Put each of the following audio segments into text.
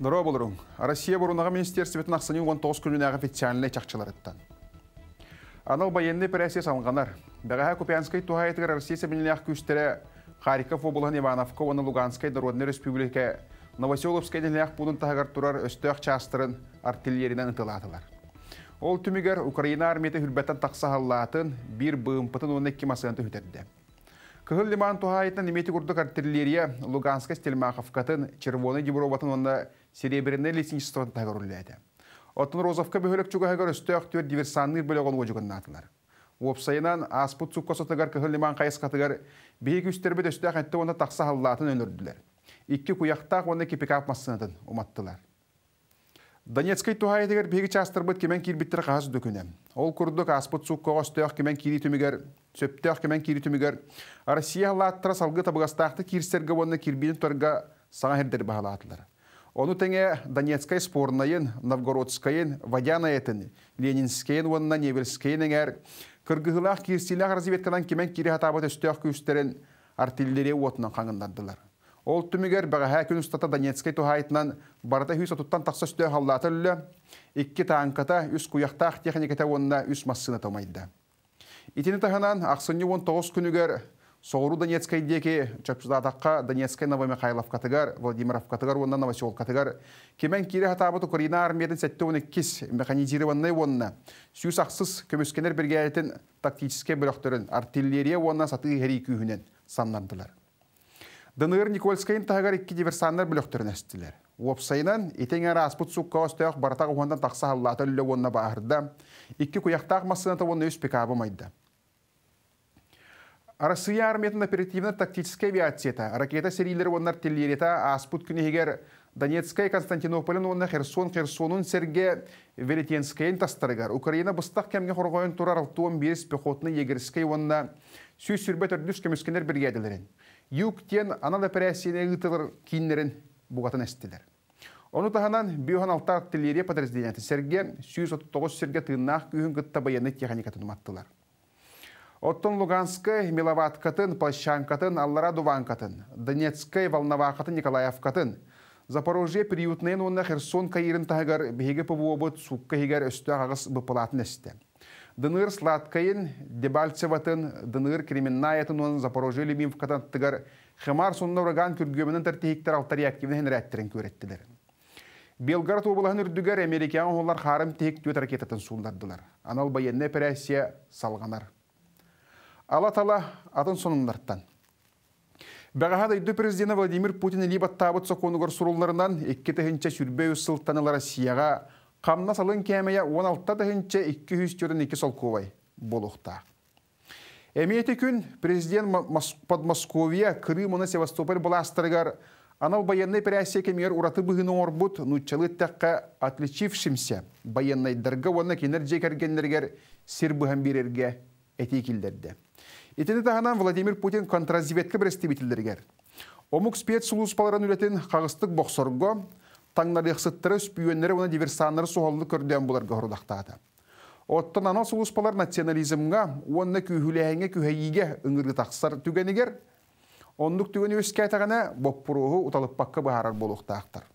Дұра болырың. Россия бұрунаға министерстветін ақсының 19 күнін ағы официальны чақчылар еттен. Анал байенне пірәсе салынғанар. Бәғаға Купянскай туғайетігір Россия сәмініне ақ күстері Харьков облығын Ивановка, оны Луганскай Дородный республика, Новоселовскай ділі ақ бұдын тағығар тұрар өстіғ частырын артиллеринен ұтылатылар. Ол түмігер Украина армияты хүлбәттен тақса халлатын, бір бұғымпытын 12 масығанты хүтерді. Кыһыл лиман тухайытын имети курдук артиллерия Луганска Стельмаховкатын Червоны Деброватын онда серебряное лесничество тагыруллады. Отын Розовка бөхөлік чугахагар үстөк төр диверсанны бөлөгөн ожуганнатылар. атылар. аспут суккосотыгар кыһыл лиман кайыскатыгар бейік үстербет үстөк айтты онда тақса халлатын өнөрдүлер. Икки куяқтақ онда кипикап массынатын уматтылар. Донецкой туһайдыгар биһиги частырбыт кемен кирбиттер газ дөкүнем. Ол курдук аспыт сукко остыяк кемен кири түмигер, сөптөк кимен кири түмигер. Россия латтыра салгы табыгастакты кирсерге вонна Оны теңе Донецкай спорнайын, Новгородскайын, Водянаетин, Ленинскайын вонна Невельскайын эңер. Кыргыгылах кирсилах кимен кири хатабыт өстөк артиллерия отынан қаңындардылар. Ол түмігер бағаға күн ұстата Донецкай тұхайтынан барда хүйс отуттан тақса үсті халлаты үлі, икки таңқата үс куяқтақ техниката онына үс массына томайды. Итіні тағынан ақсыны 19 күнігер Соғыру Донецкай деке чапшыдатаққа Донецкай Новоме Хайлов катыгар, Владимиров катыгар, онна Новосел катыгар. Кемен кире хатабыт Украина армиядын сәтті оны кес механизированный онна. Сүйіс ақсыз көмескенер біргелетін тактическе бөліқтірін артиллерия онна саты хәрі күйінен самнандылар. Дыныр Никольскайын тағығар екі диверсаннар бүлөктөрүн әстілер. етен әрі аспыт сұққа остаяқ бартақ оғандан тақса халлаты үлі онына бағырда, икки куяқтақ Россия армиятын оперативна тактическая авиацията, ракета серийлері оннар телерета аспыт күнегер Донецкай Константинополин онна Херсон Херсонун серге Велетенскайын тастырыгар. Украина бұстақ кәмге құрғойын тұрар 11 онна сүй сүрбет юктен ана операцияны ытыр киннерин бугатын эстилер. Оны таханан биохан алтар тілері подразделенияты серге 139 серге тыннах күйін күтті баяны техника тұныматтылар. Оттон Луганскай, Плащан катын, Аллара катын, Донецкай, Волновакатын, Николаевкатын, Запорожье приютнен онна Херсон кайырын тағығар бейгі пөвуобыт сукка хигар өсті агыс Дыныр Сладкаин, Дебальцеватын, Дыныр Кременнаятын, он Запорожье Любимовкатан тыгар Хемар сонна ураган күргөмінін тәртеһиктер алтар активнен рәттерін көреттілер. Белгород облаһын американ олар харым тек төт ракетатын сундардылар. Анал не операция салганар. Алатала атын сонуннартан. Бағаһа дүйді президент Владимир Путин либат табыт соконугор сурулларынан 2 тәһинчә сүрбәй сылтанылар Россияга Қамна салын кемея 16-та тәхінче 202 солкувай болуқта. Әмейті күн президент Подмосковия Крымыны Севастополь баластырғар Анал военной пересек кемер ураты бұғыны орбут, нучалы тәққа отличившимся военной дырға оны кенерджей кәргенлергер сир бұхан берерге әтейкілдерді. Итені тағынан Владимир Путин контразведкі бірестебетілдергер. Омук спец үлетин үлетін қағыстық боқсорға, таңнары яқсыттары спүйенлері оны диверсанлары соғалды көрден бұлар ғұрдақтады. Оттан ана сұлыспалар национализмға, онны күйхіләңе күйәйге үңіргі тақсыр түгенігер, ондық түгені өске айтағана боппыруғы ұталып баққа бағарар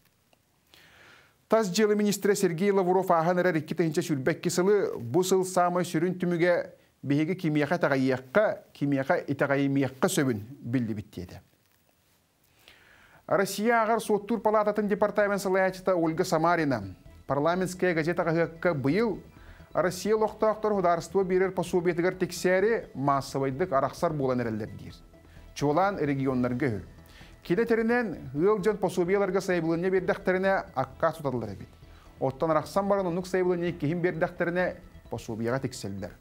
Таз жылы министрі Сергей Лавров ағын әрі рекке тәхінші сүрбәкке сылы, бұл сыл самай сүрін түміге бейгі кемияқа тағайыққа, кемияқа итағайымияққа сөбін білді біттеді. Россия ағыр соттур палататын департамент сылаячыта Ольга Самарина. Парламентская газета ғаққа бұйыл, Россия лоқтақтар хударство берер пособиетігір тексері массовайдық арақсар болан әрелдердер. Чолан регионлар өл. Келетерінен ғыл жон пособияларға сайбылыне бердіқтеріне аққа сұтадылар әбет. Оттан арақсан барын ұнық сайбылыне кейін бердіқтеріне пособияға текселдер.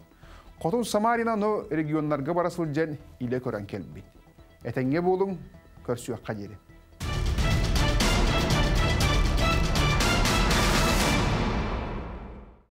Қотын Самарина но регионларға барасыл жан иле көрен келбет. Әтенге болың, көрсі өққа